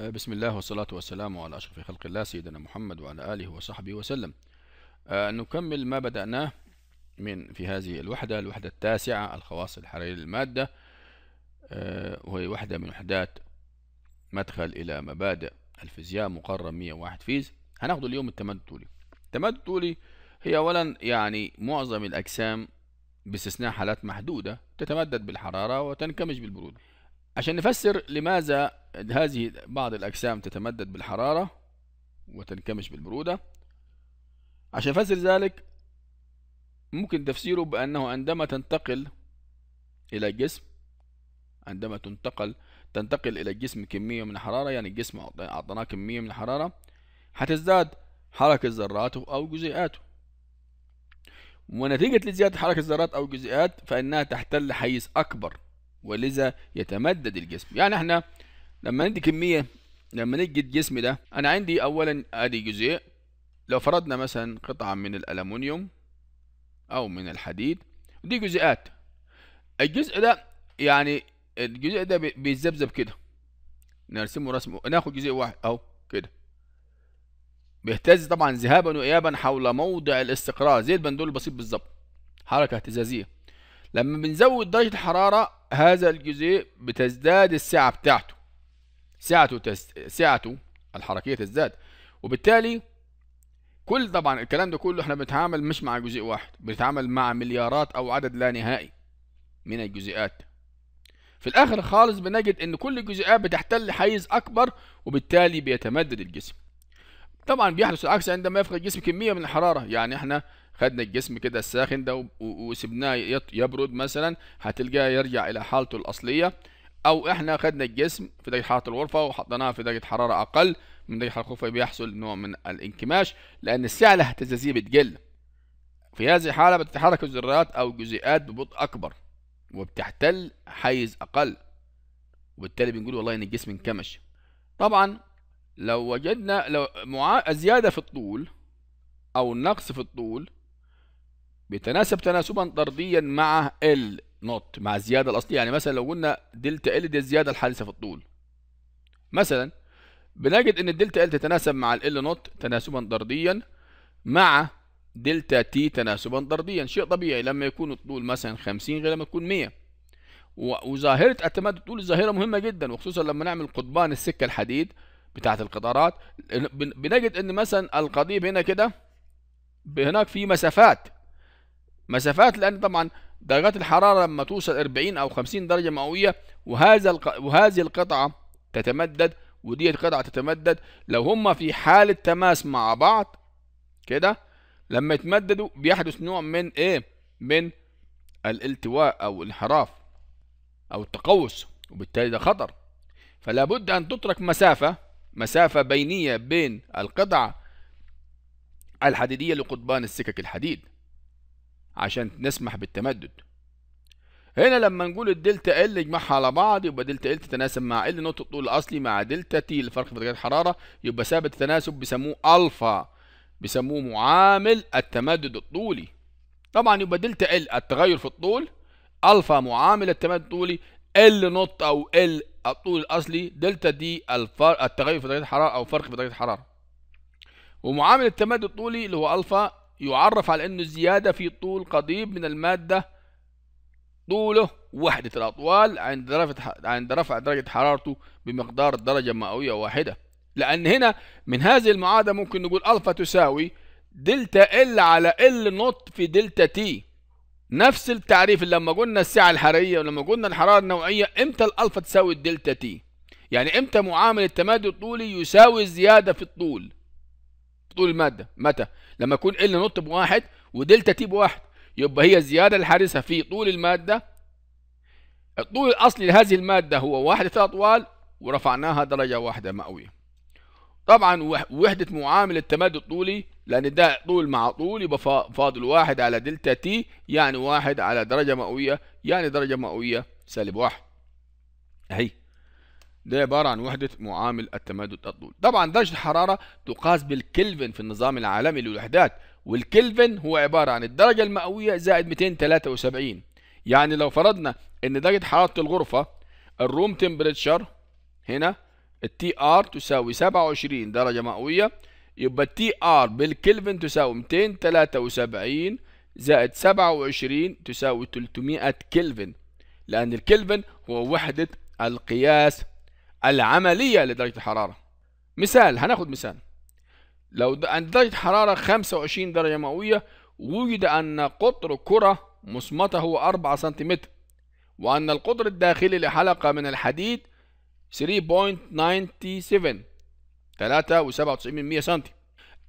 آه، بسم الله والصلاة والسلام على أشرف خلق الله سيدنا محمد وعلى آله وصحبه وسلم آه، نكمل ما بدأناه من في هذه الوحدة الوحدة التاسعة الخواص الحرارية للمادة آه، وهي وحدة من وحدات مدخل إلى مبادئ الفيزياء مقرر 101 فيز هناخد اليوم التمدد الطولي التمدد الطولي هي أولا يعني معظم الأجسام باستثناء حالات محدودة تتمدد بالحرارة وتنكمش بالبرودة عشان نفسر لماذا هذه بعض الأجسام تتمدد بالحرارة وتنكمش بالبرودة عشان نفسر ذلك ممكن تفسيره بأنه عندما تنتقل إلى الجسم عندما تنتقل تنتقل إلى الجسم كمية من الحرارة يعني الجسم أعطيناه كمية من الحرارة هتزداد حركة ذراته أو جزيئاته ونتيجة لزيادة حركة الذرات أو الجزيئات فإنها تحتل حيز أكبر ولذا يتمدد الجسم يعني احنا لما ندي كميه لما نجد الجسم ده انا عندي اولا ادي جزيء لو فرضنا مثلا قطعه من الالومنيوم او من الحديد دي جزيئات الجزء ده يعني الجزء ده بيتذبذب كده نرسمه رسمه ناخد جزء واحد اهو كده بيهتز طبعا ذهابا وايابا حول موضع الاستقرار زي البندول البسيط بالظبط حركه اهتزازيه لما بنزود درجة الحرارة هذا الجزيء بتزداد السعة بتاعته سعته تز... سعته الحركية تزداد وبالتالي كل طبعا الكلام ده كله احنا بنتعامل مش مع جزيء واحد بنتعامل مع مليارات او عدد لا نهائي من الجزيئات في الاخر خالص بنجد ان كل الجزيئات بتحتل حيز اكبر وبالتالي بيتمدد الجسم طبعا بيحدث العكس عندما يفقد الجسم كميه من الحراره يعني احنا خدنا الجسم كده الساخن ده وسبناه يبرد مثلا هتلقاه يرجع الى حالته الاصليه او احنا خدنا الجسم في درجه حراره الغرفه وحطيناه في درجه حراره اقل من درجه حراره الغرفه بيحصل نوع من الانكماش لان السعه الاهتزازيه بتقل في هذه الحاله بتتحرك الذرات او الجزيئات ببطء اكبر وبتحتل حيز اقل وبالتالي بنقول والله ان الجسم انكمش طبعا لو وجدنا لو معا... زيادة في الطول أو نقص في الطول بيتناسب تناسبا طرديا مع ال نوت مع الزيادة الأصلية يعني مثلا لو قلنا دلتا ال دي الزيادة الحادثة في الطول مثلا بنجد إن الدلتا ال تتناسب مع ال نوت تناسبا طرديا مع دلتا تي تناسبا طرديا شيء طبيعي لما يكون الطول مثلا 50 غير لما يكون 100 وظاهرة اعتماد الطول ظاهرة مهمة جدا وخصوصا لما نعمل قضبان السكة الحديد بتاعت القطارات بنجد ان مثلا القضيب هنا كده هناك في مسافات مسافات لان طبعا درجات الحراره لما توصل 40 او 50 درجه مئويه وهذا الق... وهذه القطعه تتمدد ودي القطعه تتمدد لو هما في حاله تماس مع بعض كده لما يتمددوا بيحدث نوع من ايه من الالتواء او الانحراف او التقوس وبالتالي ده خطر فلا بد ان تترك مسافه مسافة بينية بين القطع الحديدية لقضبان السكك الحديد عشان نسمح بالتمدد هنا لما نقول الدلتا ال نجمعها على بعض يبقى دلتا ال تتناسب مع ال نقطة الطول الأصلي مع دلتا تي الفرق في درجات الحرارة يبقى ثابت التناسب بيسموه ألفا بيسموه معامل التمدد الطولي طبعا يبقى دلتا ال التغير في الطول ألفا معامل التمدد الطولي ال نوت او ال الطول الاصلي دلتا دي الفرق التغير في درجه الحراره او فرق في درجه الحراره ومعامل التمدد الطولي اللي هو الفا يعرف على انه الزياده في طول قضيب من الماده طوله وحده الاطوال عند رفع عند رفع درجه حرارته بمقدار درجه مئويه واحده لان هنا من هذه المعادله ممكن نقول الفا تساوي دلتا ال على ال نوت في دلتا تي نفس التعريف اللي لما قلنا السعه الحراريه ولما قلنا الحراره النوعيه امتى الالفا تساوي الدلتا تي يعني امتى معامل التمادي الطولي يساوي الزياده في الطول في طول الماده متى لما يكون ال نط بواحد ودلتا تي بواحد يبقى هي الزياده الحارسه في طول الماده الطول الاصلي لهذه الماده هو واحد في اطوال ورفعناها درجه واحده مئويه طبعا وحده معامل التمادي الطولي لأن ده طول مع طول يبقى فاضل واحد على دلتا تي يعني واحد على درجة مئوية يعني درجة مئوية سالب واحد أهي ده عبارة عن وحدة معامل التمدد الطول طبعا درجة الحرارة تقاس بالكلفن في النظام العالمي للوحدات والكلفن هو عبارة عن الدرجة المئوية زائد 273 يعني لو فرضنا ان درجة حرارة الغرفة الروم تمبريتشر هنا التي ار تساوي 27 درجة مئوية يبقى تي ار بالكلفن تساوي 273 زائد 27 تساوي 300 كلفن لأن الكلفن هو وحدة القياس العملية لدرجة الحرارة مثال هناخد مثال لو عند درجة حرارة 25 درجة مئوية وجد أن قطر كرة مصمتة هو 4 سنتيمتر وأن القطر الداخلي لحلقة من الحديد 3.97 3.97 سنتي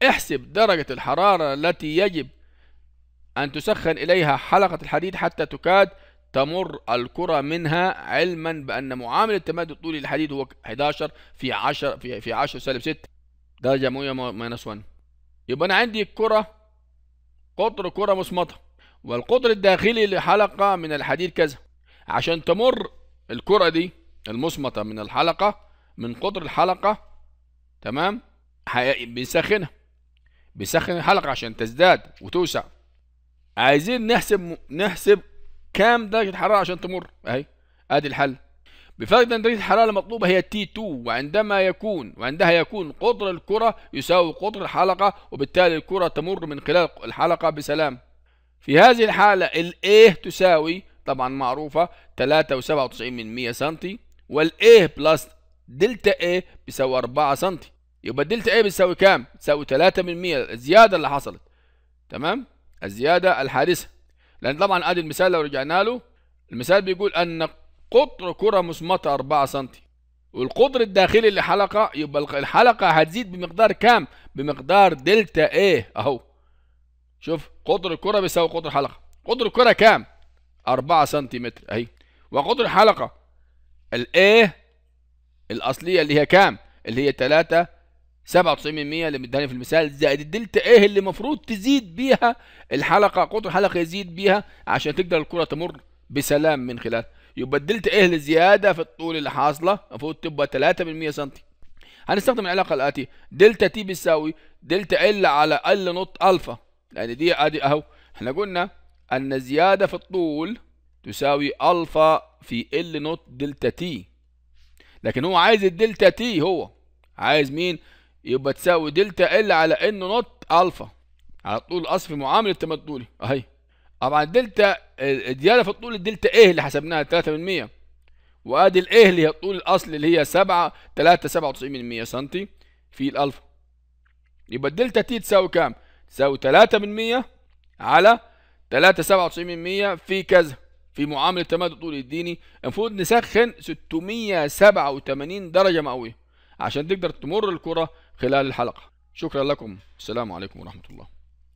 احسب درجة الحرارة التي يجب أن تسخن إليها حلقة الحديد حتى تكاد تمر الكرة منها علما بأن معامل التمدد الطولي للحديد هو 11 في 10 في, في 10 سالب 6 درجة مئوية ماينس 1 يبقى أنا عندي كرة قطر كرة مصمتة والقطر الداخلي لحلقة من الحديد كذا عشان تمر الكرة دي المصمتة من الحلقة من قطر الحلقة تمام بنسخنها بنسخن الحلقة عشان تزداد وتوسع عايزين نحسب نحسب كام درجة حرارة عشان تمر اهي ادي الحل بفرق درجة الحرارة المطلوبة هي تي 2 وعندما يكون وعندها يكون قطر الكرة يساوي قطر الحلقة وبالتالي الكرة تمر من خلال الحلقة بسلام في هذه الحالة الايه A تساوي طبعا معروفة 3.97 من 100 سنتي وال A بلس دلتا A بيساوي 4 سم يبقى دلتا A بتساوي كام؟ بتساوي 3 من 100 الزيادة اللي حصلت تمام؟ الزيادة الحادثة لأن طبعا أدي المثال لو رجعنا له المثال بيقول أن قطر كرة مسمطة 4 سم والقطر الداخلي لحلقة يبقى الحلقة هتزيد بمقدار كام؟ بمقدار دلتا A أهو شوف قطر الكرة بيساوي قطر حلقة قطر الكرة كام؟ 4 سم أهي وقطر الحلقة الـ A الاصليه اللي هي كام اللي هي 3 97% اللي مداني في المثال زائد الدلتا ايه اللي المفروض تزيد بيها الحلقه قطر الحلقه يزيد بيها عشان تقدر الكره تمر بسلام من خلال يبقى الدلتا ايه الزياده في الطول اللي حاصله المفروض تبقى 3% سم هنستخدم العلاقه الاتيه دلتا تي بتساوي دلتا ال على ال نط الفا لان يعني دي ادي اهو احنا قلنا ان الزياده في الطول تساوي الفا في ال نوت دلتا تي لكن هو عايز الدلتا تي هو عايز مين يبقى تساوي دلتا ال على ان نوت الفا على طول اصف معامله التمددولي اهي طبعا الدلتا الدياله في الطول الدلتا ايه اللي حسبناها 3% وادي الايه اللي هي الطول الاصلي اللي هي 7 3 97% سم في الالفا يبقى الدلتا تي تساوي كام؟ تساوي 3% على 3 97% في كذا في معامله التمدد الطولي الديني المفروض نسخن 687 درجه مئويه عشان تقدر تمر الكره خلال الحلقه شكرا لكم السلام عليكم ورحمه الله